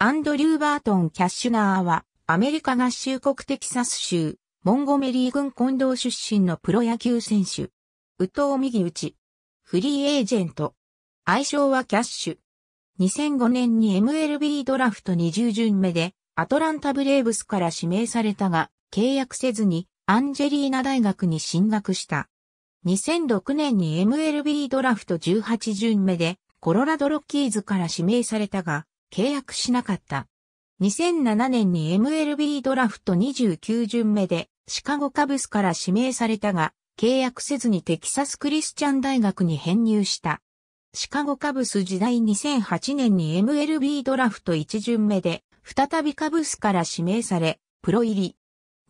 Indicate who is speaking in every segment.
Speaker 1: アンドリュー・バートン・キャッシュナーは、アメリカ合衆国テキサス州、モンゴメリー郡近藤出身のプロ野球選手。宇藤右打フリーエージェント。愛称はキャッシュ。2005年に MLB ドラフト20巡目で、アトランタブレーブスから指名されたが、契約せずに、アンジェリーナ大学に進学した。2006年に MLB ドラフト18巡目で、コロラドロッキーズから指名されたが、契約しなかった。2007年に MLB ドラフト29巡目でシカゴカブスから指名されたが、契約せずにテキサスクリスチャン大学に編入した。シカゴカブス時代2008年に MLB ドラフト1巡目で、再びカブスから指名され、プロ入り。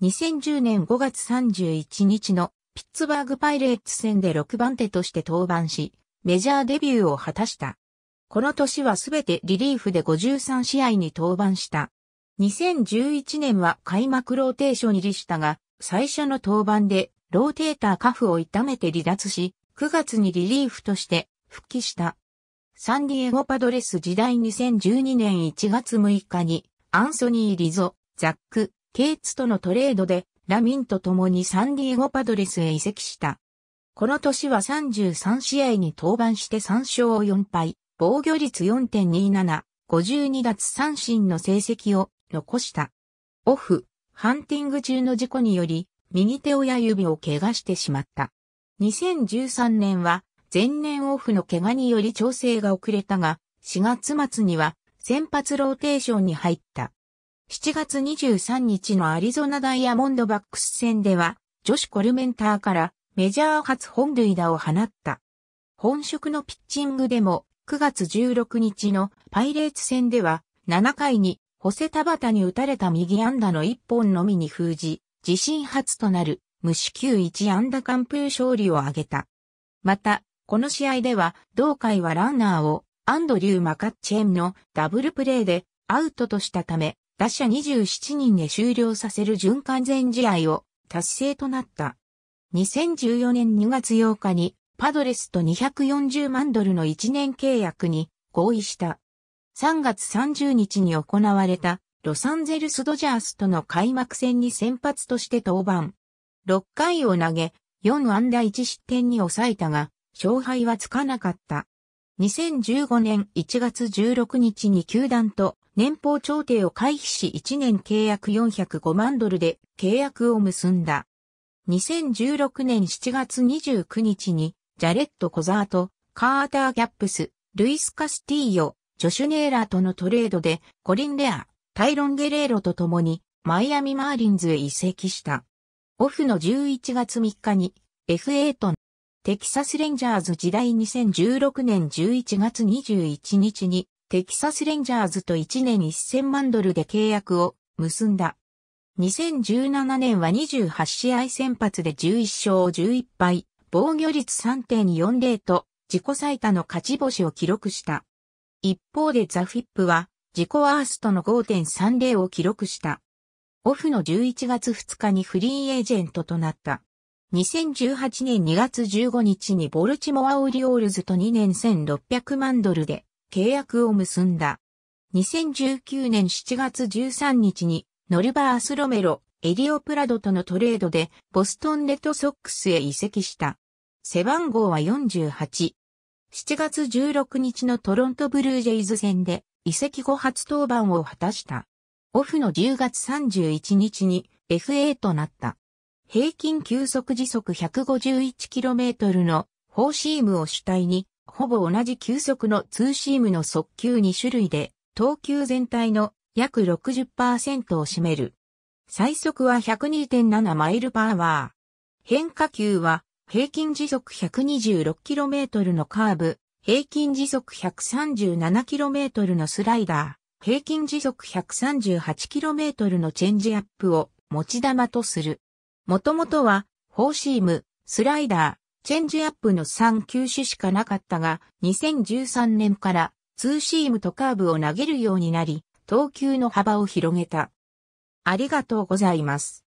Speaker 1: 2010年5月31日のピッツバーグパイレーツ戦で6番手として登板し、メジャーデビューを果たした。この年はすべてリリーフで53試合に登板した。2011年は開幕ローテーション入りしたが、最初の登板でローテーターカフを痛めて離脱し、9月にリリーフとして復帰した。サンディエゴパドレス時代2012年1月6日にアンソニー・リゾ、ザック、ケイツとのトレードでラミンと共にサンディエゴパドレスへ移籍した。この年は33試合に登板して3勝4敗、防御率4.27、52奪三振の成績を残した。オフ、ハンティング中の事故により、右手親指を怪我してしまった。2013年は、前年オフの怪我により調整が遅れたが、4月末には先発ローテーションに入った。7月23日のアリゾナダイヤモンドバックス戦では、女子コルメンターからメジャー初本塁打を放った。本職のピッチングでも9月16日のパイレーツ戦では、7回に、ホセ田タに打たれた右安打の1本のみに封じ、自身初となる、無四球1安打完封勝利を挙げた。また、この試合では、同会はランナーを、アンドリュー・マカッチェンのダブルプレーで、アウトとしたため、打者27人で終了させる準完全試合を達成となった。2014年2月8日にパドレスと240万ドルの1年契約に合意した。3月30日に行われたロサンゼルスドジャースとの開幕戦に先発として登板。6回を投げ、4安打1失点に抑えたが、勝敗はつかなかった。2015年1月16日に球団と年俸調停を回避し1年契約405万ドルで契約を結んだ。2016年7月29日にジャレット・コザート、カーター・ギャップス、ルイス・カスティーヨ、ジョシュ・ネーラーとのトレードで、コリン・レア、タイロン・ゲレーロと共に、マイアミ・マーリンズへ移籍した。オフの11月3日に、FA とテキサスレンジャーズ時代2016年11月21日にテキサスレンジャーズと1年1000万ドルで契約を結んだ。2017年は28試合先発で11勝11敗、防御率3.40と自己最多の勝ち星を記録した。一方でザ・フィップは自己ワーストの5.30を記録した。オフの11月2日にフリーエージェントとなった。2018年2月15日にボルチモア・オリオールズと2年1600万ドルで契約を結んだ。2019年7月13日にノルバース・ロメロ、エリオ・プラドとのトレードでボストンレッドソックスへ移籍した。背番号は48。7月16日のトロントブルージェイズ戦で移籍後初登板を果たした。オフの10月31日に FA となった。平均球速時速 151km のフォーシームを主体に、ほぼ同じ球速のツーシームの速球2種類で、投球全体の約60%を占める。最速は102.7マイルパーワー。変化球は平均時速 126km のカーブ、平均時速 137km のスライダー、平均時速 138km のチェンジアップを持ち玉とする。もともとは、フォーシーム、スライダー、チェンジアップの3球種しかなかったが、2013年からツーシームとカーブを投げるようになり、投球の幅を広げた。ありがとうございます。